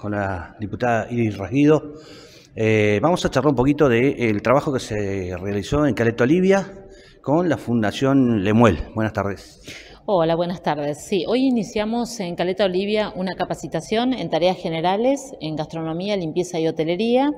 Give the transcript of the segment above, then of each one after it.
con la diputada Iris Rasguido. Eh, vamos a charlar un poquito del trabajo que se realizó en Caleta Olivia con la Fundación Lemuel. Buenas tardes. Hola, buenas tardes. Sí, hoy iniciamos en Caleta Olivia una capacitación en tareas generales en gastronomía, limpieza y hotelería.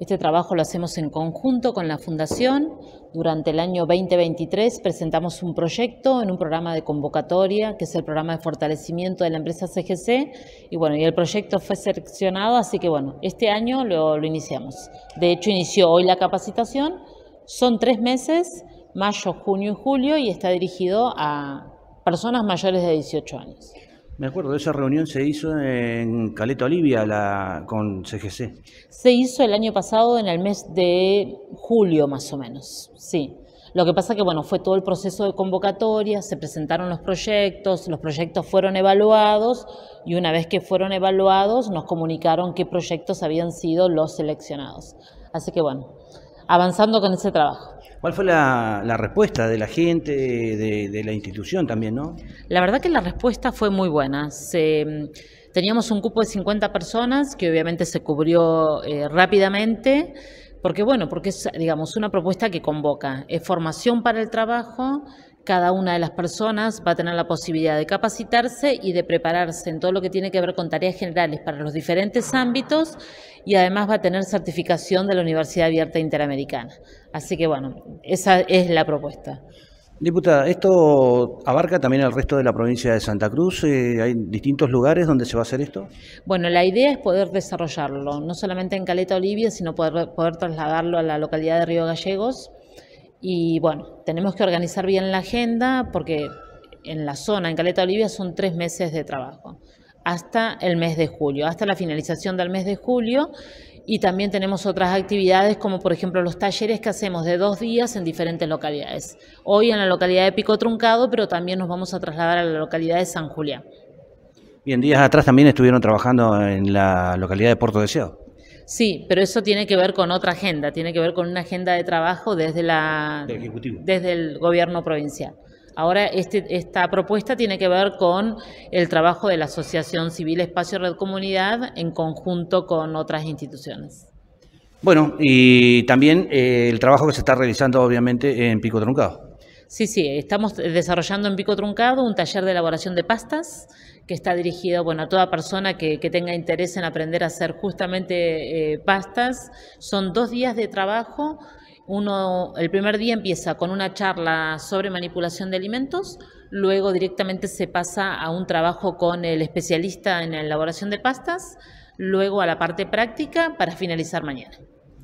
Este trabajo lo hacemos en conjunto con la Fundación. Durante el año 2023 presentamos un proyecto en un programa de convocatoria, que es el programa de fortalecimiento de la empresa CGC. Y bueno, y el proyecto fue seleccionado, así que bueno, este año lo, lo iniciamos. De hecho, inició hoy la capacitación. Son tres meses, mayo, junio y julio, y está dirigido a personas mayores de 18 años. Me acuerdo, esa reunión se hizo en Caleta Olivia la, con CGC. Se hizo el año pasado en el mes de julio más o menos, sí. Lo que pasa que bueno, fue todo el proceso de convocatoria, se presentaron los proyectos, los proyectos fueron evaluados y una vez que fueron evaluados nos comunicaron qué proyectos habían sido los seleccionados. Así que bueno, avanzando con ese trabajo. ¿Cuál fue la, respuesta de la gente, de, la institución también, no? La verdad que la respuesta fue muy buena. teníamos un cupo de 50 personas que obviamente se cubrió eh, rápidamente. Porque bueno, porque es, digamos, una propuesta que convoca es formación para el trabajo, cada una de las personas va a tener la posibilidad de capacitarse y de prepararse en todo lo que tiene que ver con tareas generales para los diferentes ámbitos y además va a tener certificación de la Universidad Abierta Interamericana. Así que bueno, esa es la propuesta. Diputada, ¿esto abarca también al resto de la provincia de Santa Cruz? Eh, ¿Hay distintos lugares donde se va a hacer esto? Bueno, la idea es poder desarrollarlo, no solamente en Caleta Olivia, sino poder, poder trasladarlo a la localidad de Río Gallegos. Y bueno, tenemos que organizar bien la agenda porque en la zona, en Caleta Olivia, son tres meses de trabajo, hasta el mes de julio, hasta la finalización del mes de julio y también tenemos otras actividades como por ejemplo los talleres que hacemos de dos días en diferentes localidades. Hoy en la localidad de Pico Truncado, pero también nos vamos a trasladar a la localidad de San Julián. Bien, días atrás también estuvieron trabajando en la localidad de Puerto Deseado. Sí, pero eso tiene que ver con otra agenda, tiene que ver con una agenda de trabajo desde, la, desde el gobierno provincial. Ahora este, esta propuesta tiene que ver con el trabajo de la Asociación Civil Espacio Red Comunidad en conjunto con otras instituciones. Bueno, y también eh, el trabajo que se está realizando obviamente en Pico Truncado. Sí, sí, estamos desarrollando en Pico Truncado un taller de elaboración de pastas que está dirigido bueno, a toda persona que, tenga interés en aprender a hacer justamente eh, pastas. Son dos días de trabajo uno el primer día empieza con una charla sobre manipulación de alimentos, luego directamente se pasa a un trabajo con el especialista en la elaboración de pastas, luego a la parte práctica para finalizar mañana.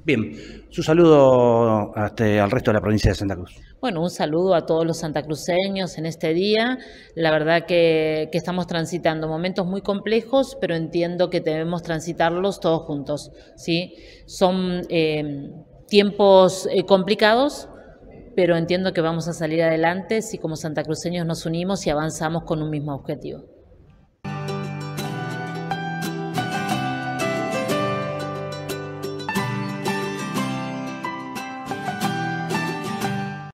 Bien, su saludo este, al resto de la provincia de Santa Cruz. Bueno, un saludo a todos los santacruceños en este día. La verdad que, estamos transitando momentos muy complejos, pero entiendo que debemos transitarlos todos juntos. ¿sí? Son eh, tiempos eh, complicados, pero entiendo que vamos a salir adelante si como santacruceños nos unimos y avanzamos con un mismo objetivo.